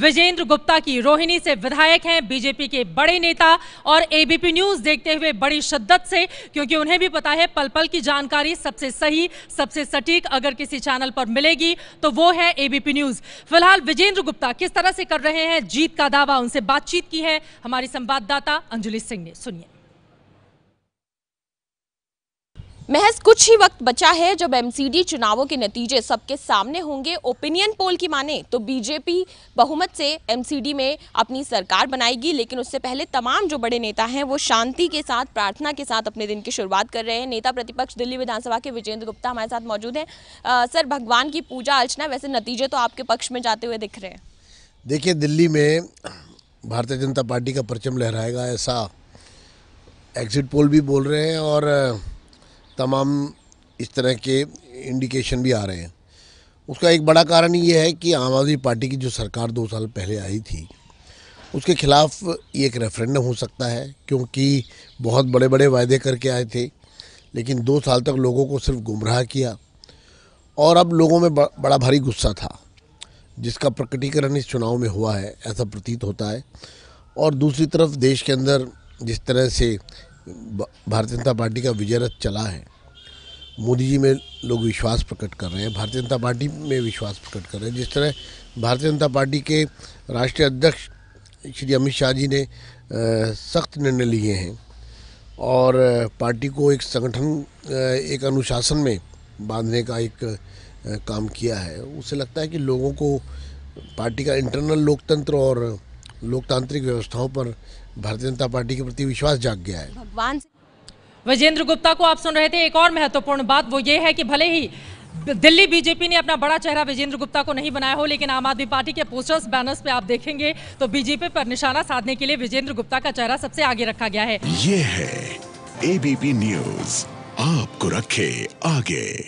विजेंद्र गुप्ता की रोहिणी से विधायक हैं बीजेपी के बड़े नेता और एबीपी न्यूज देखते हुए बड़ी शिद्दत से क्योंकि उन्हें भी पता है पल पल की जानकारी सबसे सही सबसे सटीक अगर किसी चैनल पर मिलेगी तो वो है एबीपी न्यूज फिलहाल विजेंद्र गुप्ता किस तरह से कर रहे हैं जीत का दावा उनसे बातचीत की है हमारी संवाददाता अंजलि सिंह ने सुनिए महज कुछ ही वक्त बचा है जब एमसीडी चुनावों के नतीजे सबके सामने होंगे ओपिनियन पोल की माने तो बीजेपी बहुमत से एमसीडी में अपनी सरकार बनाएगी लेकिन उससे पहले तमाम जो बड़े नेता हैं वो शांति के साथ प्रार्थना के साथ अपने दिन की शुरुआत कर रहे हैं नेता प्रतिपक्ष दिल्ली विधानसभा के विजेंद्र गुप्ता हमारे साथ मौजूद हैं सर भगवान की पूजा अर्चना वैसे नतीजे तो आपके पक्ष में जाते हुए दिख रहे हैं देखिए दिल्ली में भारतीय जनता पार्टी का परचम लहराएगा ऐसा एग्जिट पोल भी बोल रहे हैं और तमाम इस तरह के इंडिकेशन भी आ रहे हैं उसका एक बड़ा कारण ये है कि आम आदमी पार्टी की जो सरकार दो साल पहले आई थी उसके खिलाफ ये एक रेफरेंडम हो सकता है क्योंकि बहुत बड़े बड़े वायदे करके आए थे लेकिन दो साल तक लोगों को सिर्फ गुमराह किया और अब लोगों में बड़ा भारी गुस्सा था जिसका प्रकटीकरण इस चुनाव में हुआ है ऐसा प्रतीत होता है और दूसरी तरफ देश के अंदर जिस तरह से भारतीय जनता पार्टी का विजय रथ चला है मोदी जी में लोग विश्वास प्रकट कर रहे हैं भारतीय जनता पार्टी में विश्वास प्रकट कर रहे हैं जिस तरह भारतीय जनता पार्टी के राष्ट्रीय अध्यक्ष श्री अमित शाह जी ने सख्त निर्णय लिए हैं और पार्टी को एक संगठन एक अनुशासन में बांधने का एक काम किया है उसे लगता है कि लोगों को पार्टी का इंटरनल लोकतंत्र और लोकतांत्रिक व्यवस्थाओं पर भारतीय जनता पार्टी के प्रति विश्वास जाग गया है भगवान विजेंद्र गुप्ता को आप सुन रहे थे एक और महत्वपूर्ण बात वो ये है कि भले ही दिल्ली बीजेपी ने अपना बड़ा चेहरा विजेंद्र गुप्ता को नहीं बनाया हो लेकिन आम आदमी पार्टी के पोस्टर्स बैनर्स पे आप देखेंगे तो बीजेपी पर निशाना साधने के लिए विजेंद्र गुप्ता का चेहरा सबसे आगे रखा गया है ये है एबीपी न्यूज आपको रखे आगे